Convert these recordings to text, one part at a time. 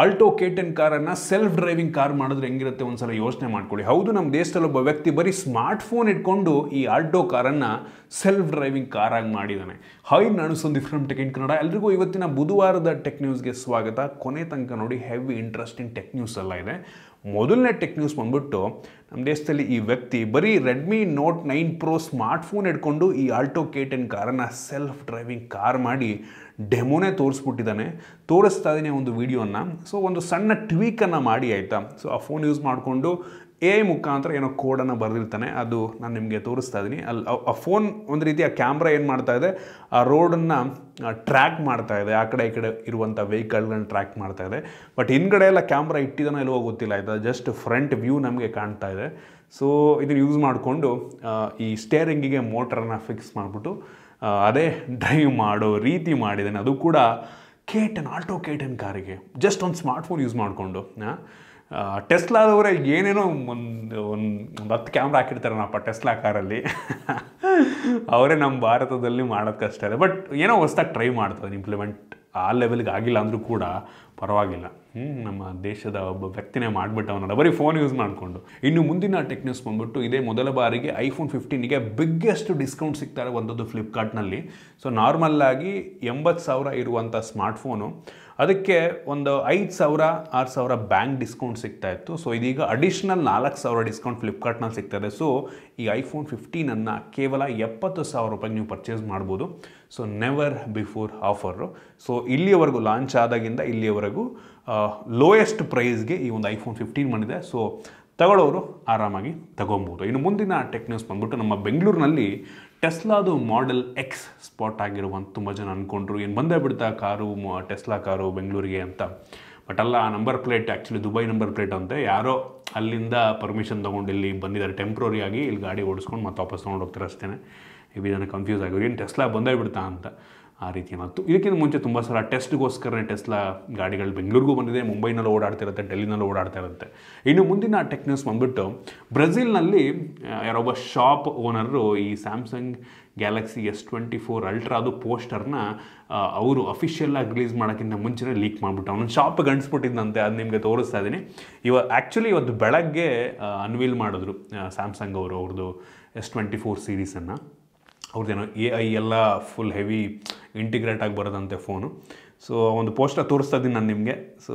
Alto K ten ಕಾರನ್ನು self driving car ಮಾಡಿದ್ರೆ ಹೆಂಗಿರುತ್ತೆ ಒಂದ್ಸಲ ಯೋಚನೆ ಮಾಡ್ಕೊಳ್ಳಿ ಹೌದು ನಮ್ಮ ದೇಶದಲ್ಲಿ ಒಬ್ಬ ವ್ಯಕ್ತಿ ಬರೀ ಸ್ಮಾರ್ಟ್ ಫೋನ್ ಇಟ್ಕೊಂಡು ಈ ಆಲ್ಟೋ ಕಾರನ್ನು ಸೆಲ್ಫ್ ಡ್ರೈವಿಂಗ್ ಕಾರಾಗಿ ಮಾಡಿದ್ದಾನೆ ಹೈ ನಾನು Sandeep from tech in Kannada ಎಲ್ರಿಗೂ ಇವತ್ತಿನ ಬುಧವಾರದ ಟೆಕ್ ನ್ಯೂಸ್ಗೆ ಸ್ವಾಗತ ಕೊನೆ ತನಕ ನೋಡಿ ಹೆವಿ ಇಂಟ್ರೆಸ್ಟಿಂಗ್ ಟೆಕ್ ನ್ಯೂಸ್ ಎಲ್ಲ ಇದೆ ಮೊದಲನೇ ನ್ಯೂಸ್ ಬಂದ್ಬಿಟ್ಟು ನಮ್ಮ ದೇಶದಲ್ಲಿ ಈ ವ್ಯಕ್ತಿ ಬರೀ Redmi Note nine Pro smartphone ಹಿಡ್ಕೊಂಡು ಈ ಆಲ್ಟೋ ಕೆ ಟೆನ್ ಕಾರನ್ನು ಸೆಲ್ಫ್ ಡ್ರೈವಿಂಗ್ ಕಾರ್ ಮಾಡಿ ಡೆಮೋನೇ ತೋರಿಸ್ಬಿಟ್ಟಿದ್ದಾನೆ ತೋರಿಸ್ತಾ ಇದ್ದಾನೆ ಒಂದು ವೀಡಿಯೋನ ಸೊ ಒಂದು ಸಣ್ಣ ಟ್ವೀಕನ್ನು ಮಾಡಿ ಆಯಿತಾ ಸೊ ಆ ಫೋನ್ ಯೂಸ್ ಮಾಡಿಕೊಂಡು ಎ ಐ ಮುಖಾಂತರ ಏನೋ ಕೋಡನ್ನು ಬರೆದಿರ್ತಾನೆ ಅದು ನಾನು ನಿಮಗೆ ತೋರಿಸ್ತಾ ಇದ್ದೀನಿ ಅಲ್ಲಿ ಆ ಫೋನ್ ಒಂದು ರೀತಿ ಆ ಕ್ಯಾಮ್ರಾ ಏನು ಮಾಡ್ತಾ ಇದೆ ಆ ರೋಡನ್ನು ಟ್ರ್ಯಾಕ್ ಮಾಡ್ತಾ ಇದೆ ಆ ಕಡೆ ಈ ಕಡೆ ಇರುವಂಥ ವೆಹಿಕಲ್ಗಳನ್ನ ಟ್ರ್ಯಾಕ್ ಮಾಡ್ತಾ ಇದೆ ಬಟ್ ಹಿಂದ್ಗಡೆ ಎಲ್ಲ ಕ್ಯಾಮ್ರಾ ಇಟ್ಟಿದ್ದಾನೋ ಇಲ್ವೋ ಗೊತ್ತಿಲ್ಲ ಇದು ಜಸ್ಟ್ ಫ್ರಂಟ್ ವ್ಯೂ ನಮಗೆ ಕಾಣ್ತಾ ಇದೆ ಸೊ ಇದನ್ನು ಯೂಸ್ ಮಾಡಿಕೊಂಡು ಈ ಸ್ಟೇರಿಂಗಿಗೆ ಮೋಟರನ್ನು ಫಿಕ್ಸ್ ಮಾಡಿಬಿಟ್ಟು ಅದೇ ಡ್ರೈವ್ ಮಾಡೋ ರೀತಿ ಮಾಡಿದ್ದಾನೆ ಅದು ಕೂಡ ಕೇಟನ್ ಆಲ್ಟೋ ಕೇಟನ್ ಕಾರಿಗೆ ಜಸ್ಟ್ ಒಂದು ಸ್ಮಾರ್ಟ್ಫೋನ್ ಯೂಸ್ ಮಾಡಿಕೊಂಡು ಟೆಸ್ಲಾದವರೇ ಏನೇನೋ ಒಂದು ಒಂದು ಒಂದು ಹತ್ತು ಕ್ಯಾಮ್ರಾ ಹಾಕಿರ್ತಾರೆ ನಪ್ಪ ಟೆಸ್ಲಾ ಕಾರಲ್ಲಿ ಅವರೇ ನಮ್ಮ ಭಾರತದಲ್ಲಿ ಮಾಡೋದು ಕಷ್ಟ ಇದೆ ಬಟ್ ಏನೋ ಹೊಸ್ದಾಗಿ ಟ್ರೈ ಮಾಡ್ತಾರೆ ಇಂಪ್ಲಿಮೆಂಟ್ ಆ ಲೆವೆಲ್ಗೆ ಆಗಿಲ್ಲ ಅಂದರೂ ಕೂಡ ಪರವಾಗಿಲ್ಲ ನಮ್ಮ ದೇಶದ ಒಬ್ಬ ವ್ಯಕ್ತಿನೇ ಅವನಲ್ಲ ಬರೀ ಫೋನ್ ಯೂಸ್ ಮಾಡಿಕೊಂಡು ಇನ್ನು ಮುಂದಿನ ನ್ಯೂಸ್ ಬಂದ್ಬಿಟ್ಟು ಇದೇ ಮೊದಲ ಬಾರಿಗೆ ಐಫೋನ್ ಫಿಫ್ಟೀನಿಗೆ ಬಿಗ್ಗೆಸ್ಟ್ ಡಿಸ್ಕೌಂಟ್ ಸಿಗ್ತಾರೆ ಒಂದೊಂದು ಫ್ಲಿಪ್ಕಾರ್ಟ್ನಲ್ಲಿ ಸೊ ನಾರ್ಮಲ್ಲಾಗಿ ಎಂಬತ್ತು ಸಾವಿರ ಇರುವಂಥ ಸ್ಮಾರ್ಟ್ಫೋನು ಅದಕ್ಕೆ ಒಂದು ಐದು ಸಾವಿರ ಆರು ಸಾವಿರ ಬ್ಯಾಂಕ್ ಡಿಸ್ಕೌಂಟ್ ಸಿಗ್ತಾ ಇತ್ತು ಸೊ ಇದೀಗ ಅಡಿಷ್ನಲ್ ನಾಲ್ಕು ಸಾವಿರ ಡಿಸ್ಕೌಂಟ್ ಫ್ಲಿಪ್ಕಾರ್ಟ್ನಲ್ಲಿ ಸಿಗ್ತದೆ ಸೊ ಈ ಐಫೋನ್ ಫಿಫ್ಟೀನನ್ನು ಕೇವಲ ಎಪ್ಪತ್ತು ಸಾವಿರ ರೂಪಾಯಿಗೆ ನೀವು ಪರ್ಚೇಸ್ ಮಾಡ್ಬೋದು so never before offer so ಇಲ್ಲಿಯವರೆಗೂ ಲಾಂಚ್ ಆದಾಗಿಂದ ಇಲ್ಲಿಯವರೆಗೂ ಲೋಯೆಸ್ಟ್ ಪ್ರೈಸ್ಗೆ ಈ ಒಂದು ಐಫೋನ್ ಫಿಫ್ಟೀನ್ ಮಾಡಿದೆ ಸೊ ತಗೊಳ್ಳೋರು ಆರಾಮಾಗಿ ತಗೊಬೋದು ಇನ್ನು ಮುಂದಿನ ಟೆಕ್ ಬಂದ್ಬಿಟ್ಟು ನಮ್ಮ ಬೆಂಗಳೂರಿನಲ್ಲಿ ಟೆಸ್ಲಾದು ಮಾಡೆಲ್ ಎಕ್ಸ್ ಸ್ಪಾಟ್ ಆಗಿರುವಂಥ ತುಂಬ ಜನ ಅಂದ್ಕೊಂಡ್ರು ಏನು ಬಂದೇ ಬಿಡ್ತಾ ಕಾರು ಟೆಸ್ಲಾ ಕಾರು ಬೆಂಗಳೂರಿಗೆ ಅಂತ ಬಟ್ ಅಲ್ಲ ಆ number plate actually Dubai number plate ಅಂತೆ ಯಾರೋ ಅಲ್ಲಿಂದ ಪರ್ಮಿಷನ್ ತೊಗೊಂಡು ಇಲ್ಲಿ ಬಂದಿದ್ದಾರೆ ಟೆಂಪ್ರರಿಯಾಗಿ ಇಲ್ಲಿ ಗಾಡಿ ಓಡಿಸ್ಕೊಂಡು ಮತ್ತೆ ವಾಪಸ್ ತೊಗೊಂಡು ಹೋಗ್ತಾರೆ ಅಷ್ಟೇ ಮೇ ಬಿ ಕನ್ಫ್ಯೂಸ್ ಆಗೋರು ಏನು ಟೆಸ್ಲಾ ಬಂದೇ ಬಿಡ್ತಾ ಅಂತ ಆ ರೀತಿ ಮತ್ತು ಇದಕ್ಕಿಂತ ಮುಂಚೆ ತುಂಬ ಸಲ ಟೆಸ್ಟ್ಗೋಸ್ಕರನೇ ಟೆಸ್ಲಾ ಗಾಡಿಗಳು ಬೆಂಗಳೂರಿಗೂ ಬಂದಿದೆ ಮುಂಬೈನಲ್ಲೂ ಓಡಾಡ್ತಿರುತ್ತೆ ಡೆಲ್ಲಿನಲ್ಲೂ ಓಡಾಡ್ತಾ ಇರುತ್ತೆ ಇನ್ನು ಮುಂದಿನ ಟೆಕ್ ನ್ಯೂಸ್ ಬಂದುಬಿಟ್ಟು ಬ್ರೆಜಿಲ್ನಲ್ಲಿ ಯಾರೊಬ್ಬ ಶಾಪ್ ಓನರು ಈ Samsung Galaxy S twenty four Ultra ಅದು ಪೋಸ್ಟರ್ನ ಅವರು ಆಗಿ ರಿಲೀಸ್ ಮಾಡೋಕ್ಕಿಂತ ಮುಂಚೆನೇ ಲೀಕ್ ಮಾಡಿಬಿಟ್ಟು ಅವನು ಶಾಪ್ ಗಂಡಿಸ್ಬಿಟ್ಟಿದ್ದಂತೆ ಅದು ನಿಮಗೆ ತೋರಿಸ್ತಾ ಇದ್ದೀನಿ ಇವ ಆ್ಯಕ್ಚುಲಿ ಇವತ್ತು ಬೆಳಗ್ಗೆ ಅನ್ವೀಲ್ ಮಾಡಿದ್ರು ಸ್ಯಾಮ್ಸಂಗ್ ಅವರು ಅವ್ರದ್ದು ಎಸ್ ಟ್ವೆಂಟಿ ಫೋರ್ ಸೀರೀಸನ್ನು ಅವ್ರದ್ದೇನೋ ಎ ಐ ಎಲ್ಲ ಫುಲ್ ಹೆವಿ ಇಂಟಿಗ್ರೇಟ್ ಆಗಿ ಬರೋದಂತೆ ಫೋನು ಸೊ ಒಂದು ಪೋಸ್ಟರ್ ತೋರಿಸ್ತಾ ಇದ್ದೀನಿ ನಾನು ನಿಮಗೆ ಸೊ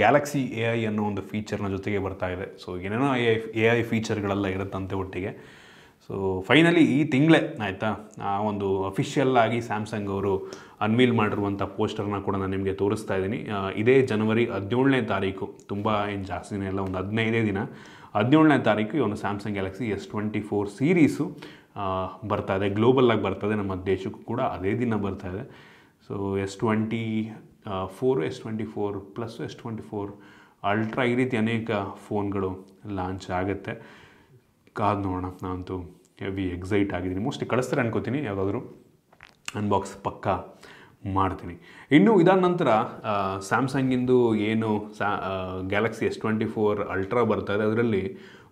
ಗ್ಯಾಲಕ್ಸಿ ಎ ಐ ಅನ್ನೋ ಒಂದು ಫೀಚರ್ನ ಜೊತೆಗೆ ಬರ್ತಾ ಇದೆ ಸೊ ಏನೇನೋ ಎ ಐ ಎ ಐ ಫೀಚರ್ಗಳೆಲ್ಲ ಇರುತ್ತಂತೆ ಒಟ್ಟಿಗೆ ಸೊ ಫೈನಲಿ ಈ ತಿಂಗಳೇ ಆಯಿತಾ ಆ ಒಂದು ಅಫಿಷಿಯಲ್ ಆಗಿ ಸ್ಯಾಮ್ಸಂಗ್ ಅವರು ಅನ್ವೀಲ್ ಮಾಡಿರುವಂಥ ಪೋಸ್ಟರ್ನ ಕೂಡ ನಾನು ನಿಮಗೆ ತೋರಿಸ್ತಾ ಇದ್ದೀನಿ ಇದೇ ಜನವರಿ ಹದಿನೇಳನೇ ತಾರೀಕು ತುಂಬ ಏನು ಜಾಸ್ತಿನೇ ಇಲ್ಲ ಒಂದು ಹದಿನೈದೇ ದಿನ ಹದಿನೇಳನೇ ತಾರೀಕು ಒಂದು Samsung Galaxy S twenty four series ಬರ್ತಾ ಇದೆ ಗ್ಲೋಬಲ್ಲಾಗಿ ಬರ್ತಾ ಇದೆ ನಮ್ಮ ದೇಶಕ್ಕೂ ಕೂಡ ಅದೇ ದಿನ ಬರ್ತಾ ಇದೆ so S twenty four S twenty four plus S twenty four Ultra ಈ ರೀತಿ ಅನೇಕ ಫೋನ್ಗಳು ಲಾಂಚ್ ಆಗುತ್ತೆ ಕಾದು ನೋಡೋಣ ನಾನಂತೂ ಹೆವಿ ಎಕ್ಸೈಟ್ ಆಗಿದ್ದೀನಿ ಮೋಸ್ಟ್ಲಿ ಕಳಿಸ್ತಾರೆ ಅನ್ಕೋತೀನಿ ಯಾವುದಾದ್ರೂ ಅನ್ಬಾಕ್ಸ್ ಪಕ್ಕ ಮಾಡ್ತೀನಿ ಇನ್ನು ಇದಾದ ನಂತರ ಸ್ಯಾಮ್ಸಂಗಿಂದು ಏನು ಸ್ಯಾ Galaxy S twenty four Ultra ಬರ್ತಾ ಇದೆ ಅದರಲ್ಲಿ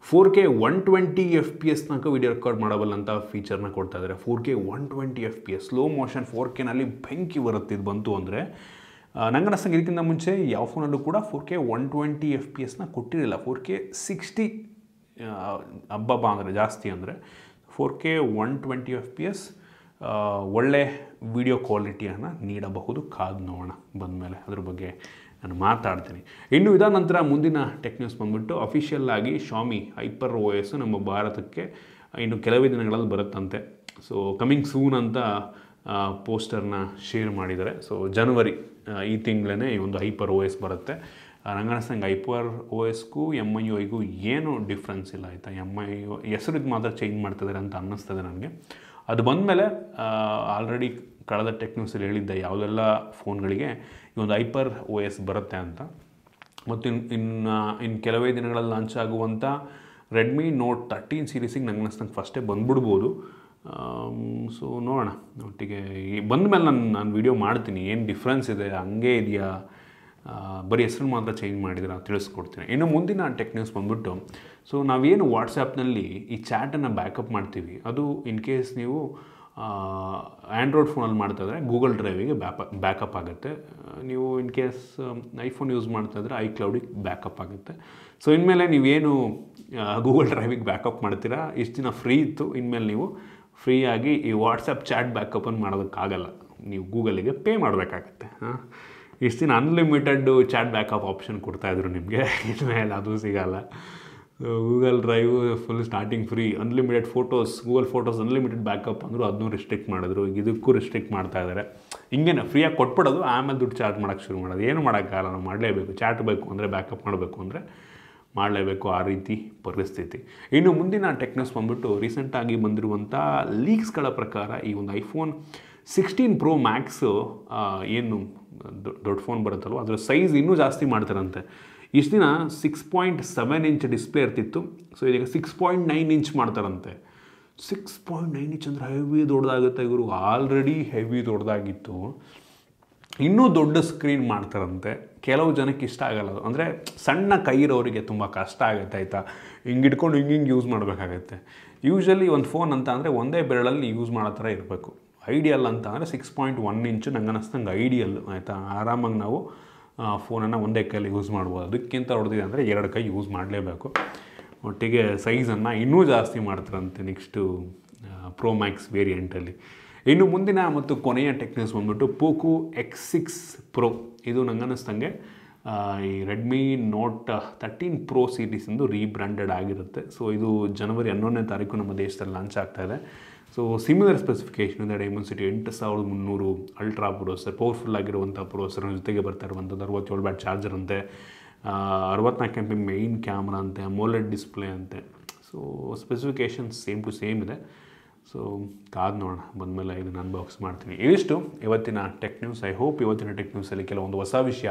four K one twenty F P S ತನಕ ವಿಡಿಯೋ ರೆಕಾರ್ಡ್ ಮಾಡಬಲ್ಲಂಥ ಫೀಚರ್ನ ಕೊಡ್ತಾ ಇದ್ದಾರೆ four K one twenty F P S slow motion four ಕೆನಲ್ಲಿ ಬೆಂಕಿ ಬರುತ್ತಿದ್ದು ಇದು ಬಂತು ಅಂದರೆ ನಂಗೆ ಇದಕ್ಕಿಂತ ಮುಂಚೆ ಯಾವ ಫೋನಲ್ಲೂ ಕೂಡ four K one twenty F P ಎಸ್ನ ಕೊಟ್ಟಿರಲಿಲ್ಲ ಫೋರ್ ಕೆ ಸಿಕ್ಸ್ಟಿ ಹಬ್ಬಬ್ಬ ಅಂದರೆ ಜಾಸ್ತಿ ಅಂದರೆ four K one twenty F P S ಒಳ್ಳೆ ವಿಡಿಯೋ ಕ್ವಾಲಿಟಿಯನ್ನು ನೀಡಬಹುದು ಕಾದು ನೋಡೋಣ ಬಂದಮೇಲೆ ಅದ್ರ ಬಗ್ಗೆ ನಾನು ಮಾತಾಡ್ತೀನಿ ಇನ್ನು ಇದಾದ ನಂತರ ಮುಂದಿನ ಟೆಕ್ ನ್ಯೂಸ್ ಬಂದುಬಿಟ್ಟು ಅಫಿಷಿಯಲ್ ಆಗಿ ಶಾಮಿ ಹೈಪರ್ ಓ ಎಸ್ ನಮ್ಮ ಭಾರತಕ್ಕೆ ಇನ್ನು ಕೆಲವೇ ದಿನಗಳಲ್ಲಿ ಬರುತ್ತಂತೆ ಸೊ ಕಮಿಂಗ್ ಸೂನ್ ಅಂತ ಪೋಸ್ಟರ್ನ ಶೇರ್ ಮಾಡಿದ್ದಾರೆ ಸೊ ಜನವರಿ ಈ ತಿಂಗಳೇ ಈ ಒಂದು ಹೈಪರ್ ಓ ಎಸ್ ಬರುತ್ತೆ ರಂಗನಸಂಗ ಐಪರ್ ಓ ಎಸ್ಗೂ ಎಮ್ ಐ ಐಗೂ ಏನು ಡಿಫ್ರೆನ್ಸ್ ಇಲ್ಲ ಆಯಿತಾ ಎಮ್ ಐ ಇದು ಮಾತ್ರ ಚೇಂಜ್ ಮಾಡ್ತಿದ್ದಾರೆ ಅಂತ ಅನ್ನಿಸ್ತದೆ ನನಗೆ ಅದು ಬಂದಮೇಲೆ ಆಲ್ರೆಡಿ ಕಳೆದ ಟೆಕ್ ನ್ಯೂಸಲ್ಲಿ ಹೇಳಿದ್ದೆ ಯಾವುದೆಲ್ಲ ಫೋನ್ಗಳಿಗೆ ಈ ಒಂದು ಐಪರ್ ಓ ಎಸ್ ಬರುತ್ತೆ ಅಂತ ಮತ್ತು ಇನ್ನು ಇನ್ನು ಇನ್ನು ಕೆಲವೇ ದಿನಗಳಲ್ಲಿ ಲಾಂಚ್ ಆಗುವಂಥ ರೆಡ್ಮಿ ನೋಟ್ ತರ್ಟೀನ್ ಸೀರೀಸಿಗೆ ನಂಗೆ ನಂಗೆ ಫಸ್ಟೇ ಬಂದ್ಬಿಡ್ಬೋದು ಸೊ ನೋಡೋಣ ಒಟ್ಟಿಗೆ ಬಂದ ಮೇಲೆ ನಾನು ನಾನು ವೀಡಿಯೋ ಮಾಡ್ತೀನಿ ಏನು ಡಿಫ್ರೆನ್ಸ್ ಇದೆ ಹಂಗೆ ಇದೆಯಾ ಬರೀ ಹೆಸರು ಮಾತ್ರ ಚೇಂಜ್ ಮಾಡಿದ್ರೆ ತಿಳಿಸ್ಕೊಡ್ತೀನಿ ಇನ್ನು ಮುಂದಿನ ಟೆಕ್ ನ್ಯೂಸ್ ಬಂದುಬಿಟ್ಟು ಸೊ ನಾವೇನು ವಾಟ್ಸಾಪ್ನಲ್ಲಿ ಈ ಚಾಟನ್ನು ಬ್ಯಾಕಪ್ ಮಾಡ್ತೀವಿ ಅದು ಇನ್ ಕೇಸ್ ನೀವು ಆ್ಯಂಡ್ರಾಯ್ಡ್ ಫೋನಲ್ಲಿ ಮಾಡ್ತಾಯಿದ್ರೆ ಗೂಗಲ್ ಡ್ರೈವಿಗೆ ಬ್ಯಾಪ ಬ್ಯಾಕಪ್ ಆಗುತ್ತೆ ನೀವು ಇನ್ ಕೇಸ್ ಐಫೋನ್ ಯೂಸ್ ಮಾಡ್ತಾಯಿದ್ರೆ ಐ ಕ್ಲೌಡಿಗೆ ಬ್ಯಾಕಪ್ ಆಗುತ್ತೆ ಸೊ ಇನ್ಮೇಲೆ ನೀವೇನು ಗೂಗಲ್ ಡ್ರೈವಿಗೆ ಬ್ಯಾಕಪ್ ಮಾಡ್ತೀರಾ ಇಷ್ಟು ದಿನ ಫ್ರೀ ಇತ್ತು ಇನ್ಮೇಲೆ ನೀವು ಫ್ರೀಯಾಗಿ ಈ ವಾಟ್ಸಪ್ ಚಾಟ್ ಬ್ಯಾಕಪ್ಪನ್ನು ಮಾಡೋದಕ್ಕಾಗಲ್ಲ ನೀವು ಗೂಗಲಿಗೆ ಪೇ ಮಾಡಬೇಕಾಗತ್ತೆ ಹಾಂ ಇಷ್ಟು ದಿನ ಅನ್ಲಿಮಿಟೆಡ್ ಚಾಟ್ ಬ್ಯಾಕಪ್ ಆಪ್ಷನ್ ಕೊಡ್ತಾಯಿದ್ರು ನಿಮಗೆ ಇನ್ಮೇಲೆ ಅದು ಸಿಗಲ್ಲ Google Drive full starting free unlimited photos Google Photos unlimited backup ಅಂದರು ಅದನ್ನೂ ರಿಸ್ಟ್ರಿಕ್ಟ್ ಮಾಡಿದ್ರು ಇದಕ್ಕೂ ರಿಸ್ಟ್ರಿಕ್ಟ್ ಮಾಡ್ತಾ ಇದ್ದಾರೆ ಹಿಂಗೇನೆ ಫ್ರೀಯಾಗಿ ಕೊಟ್ಬಿಡೋದು ಆಮೇಲೆ ದುಡ್ಡು ಚಾರ್ಜ್ ಮಾಡೋಕ್ಕೆ ಶುರು ಮಾಡೋದು ಏನು ಮಾಡೋಕ್ಕಾಗಲ್ಲ ನಾವು ಮಾಡಲೇಬೇಕು ಚಾಟ್ ಬೇಕು ಅಂದರೆ ಬ್ಯಾಕಪ್ ಮಾಡಬೇಕು ಅಂದರೆ ಮಾಡಲೇಬೇಕು ಆ ರೀತಿ ಪರಿಸ್ಥಿತಿ ಇನ್ನು ಮುಂದಿನ ಟೆಕ್ನಸ್ ಬಂದ್ಬಿಟ್ಟು ರೀಸೆಂಟಾಗಿ ಬಂದಿರುವಂಥ ಲೀಕ್ಸ್ಗಳ ಪ್ರಕಾರ ಈ ಒಂದು ಐಫೋನ್ ಸಿಕ್ಸ್ಟೀನ್ ಪ್ರೋ ಮ್ಯಾಕ್ಸು ಏನು ದೊಡ್ಡ ಫೋನ್ ಬರುತ್ತಲ್ವ ಅದರ ಸೈಜ್ ಇನ್ನೂ ಜಾಸ್ತಿ ಮಾಡ್ತಾರಂತೆ ಇಷ್ಟು ದಿನ six point seven inch display ಇರ್ತಿತ್ತು ಸೊ ಇದೀಗ ಸಿಕ್ಸ್ ಪಾಯಿಂಟ್ ನೈನ್ ಇಂಚ್ ಮಾಡ್ತಾರಂತೆ ಸಿಕ್ಸ್ ಪಾಯಿಂಟ್ ನೈನ್ ಇಂಚ್ ಅಂದರೆ ಹೆವಿ ದೊಡ್ಡದಾಗುತ್ತೆ ಇವರು ಆಲ್ರೆಡಿ ಹೆವಿ ದೊಡ್ಡದಾಗಿತ್ತು ಇನ್ನೂ ದೊಡ್ಡ ಸ್ಕ್ರೀನ್ ಮಾಡ್ತಾರಂತೆ ಕೆಲವು ಜನಕ್ಕೆ ಇಷ್ಟ ಆಗಲ್ಲ ಅಂದರೆ ಸಣ್ಣ ಕೈ ಇರೋರಿಗೆ ತುಂಬ ಕಷ್ಟ ಆಗುತ್ತೆ ಆಯಿತಾ ಹಿಂಗೆ ಇಟ್ಕೊಂಡು ಹಿಂಗೆ ಹಿಂಗೆ ಯೂಸ್ ಮಾಡಬೇಕಾಗತ್ತೆ ಯೂಶ್ವಲಿ ಒಂದು ಫೋನ್ ಅಂತ ಅಂದರೆ ಒಂದೇ ಬೆರಳಲ್ಲಿ ಯೂಸ್ ಮಾಡೋ ಥರ ಇರಬೇಕು ಐಡಿಯಲ್ ಅಂತ ಅಂದರೆ ಸಿಕ್ಸ್ ಪಾಯಿಂಟ್ ಒನ್ ಇಂಚು ನಂಗೆ ಅನ್ನಿಸ್ತಂಗೆ ಐಡಿಯಲ್ ಆಯಿತಾ ಆರಾಮಾಗಿ ನಾವು ಫೋನನ್ನು ಒಂದೇ ಕೈಯಲ್ಲಿ ಯೂಸ್ ಮಾಡ್ಬೋದು ಅದಕ್ಕಿಂತ ಹೊಡೆದಿದೆ ಅಂದರೆ ಎರಡು ಕೈ ಯೂಸ್ ಮಾಡಲೇಬೇಕು ಒಟ್ಟಿಗೆ ಸೈಜನ್ನು ಇನ್ನೂ ಜಾಸ್ತಿ ಮಾಡ್ತಾರಂತೆ ನೆಕ್ಸ್ಟು ಪ್ರೋ ಮ್ಯಾಕ್ಸ್ ವೇರಿಯೆಂಟಲ್ಲಿ ಇನ್ನು ಮುಂದಿನ ಮತ್ತು ಕೊನೆಯ ಟೆಕ್ನಿಕ್ಸ್ ಬಂದ್ಬಿಟ್ಟು ಪೋಕೋ ಎಕ್ಸ್ ಸಿಕ್ಸ್ ಪ್ರೋ ಇದು ನಂಗೆ ಈ ರೆಡ್ಮಿ ನೋಟ್ ತರ್ಟೀನ್ ಪ್ರೋ ಎಂದು ರೀಬ್ರ್ಯಾಂಡೆಡ್ ಆಗಿರುತ್ತೆ ಸೊ ಇದು ಜನವರಿ ಹನ್ನೊಂದನೇ ತಾರೀಕು ನಮ್ಮ ದೇಶದಲ್ಲಿ ಲಾಂಚ್ ಇದೆ ಸೊ ಸಿಮಿಲರ್ ಸ್ಪೆಸಿಫಿಕೇಷನ್ ಅಂದರೆ ಡೈಮಂಡ್ ಸಿಟಿ ಎಂಟು ಸಾವಿರದ ಮುನ್ನೂರು ಅಲ್ಟ್ರಾ ಪ್ರೊಸರ್ ಪವರ್ಫುಲ್ ಆಗಿರುವಂಥ ಪ್ರೊಸರ್ ಜೊತೆಗೆ ಬರ್ತಾ ಇರುವಂಥದ್ದು ಅರವತ್ತೇಳು ಬ್ಯಾಟ್ ಚಾರ್ಜರ್ ಅಂತೆ ಅರವತ್ನಾಲ್ಕು ಎಂ ಪಿ ಮೈನ್ ಕ್ಯಾಮ್ರಾ ಅಂತೆ ಅಮೋಲೆಡ್ ಡಿಸ್ಪ್ಲೇ ಅಂತೆ so specification same to same ಇದೆ ಸೊ ಕಾದು ನೋಡೋಣ ಬಂದಮೇಲೆ ಇದನ್ನು ಅನ್ಬಾಕ್ಸ್ ಮಾಡ್ತೀನಿ ಇದಿಷ್ಟು ಇವತ್ತಿನ ಟೆಕ್ ನ್ಯೂಸ್ ಐ ಹೋಪ್ ಇವತ್ತಿನ ಟೆಕ್ ನ್ಯೂಸಲ್ಲಿ ಕೆಲವೊಂದು ಹೊಸ ವಿಷಯ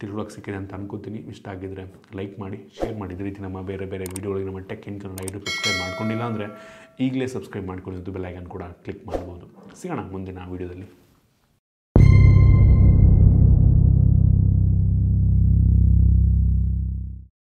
ತಿಳ್ಕೊಳ್ಳೋಕೆ ಸಿಕ್ಕಿದೆ ಅಂತ ಅನ್ಕೋತೀನಿ ಇಷ್ಟ ಆಗಿದ್ರೆ ಲೈಕ್ ಮಾಡಿ ಶೇರ್ ಮಾಡಿ ಇದೇ ರೀತಿ ನಮ್ಮ ಬೇರೆ ಬೇರೆ ವೀಡಿಯೋಗಳಿಗೆ ನಮ್ಮ tech in Kannada YouTube subscribe ಮಾಡ್ಕೊಂಡಿಲ್ಲ ಅಂದರೆ ಈಗಲೇ ಸಬ್ಸ್ಕ್ರೈಬ್ ಮಾಡ್ಕೊಂಡಿದ್ದು ಬೆಲ್ ಐಕನ್ ಕೂಡ ಕ್ಲಿಕ್ ಮಾಡ್ಬೋದು ಸಿಗೋಣ ಮುಂದಿನ ವೀಡಿಯೋದಲ್ಲಿ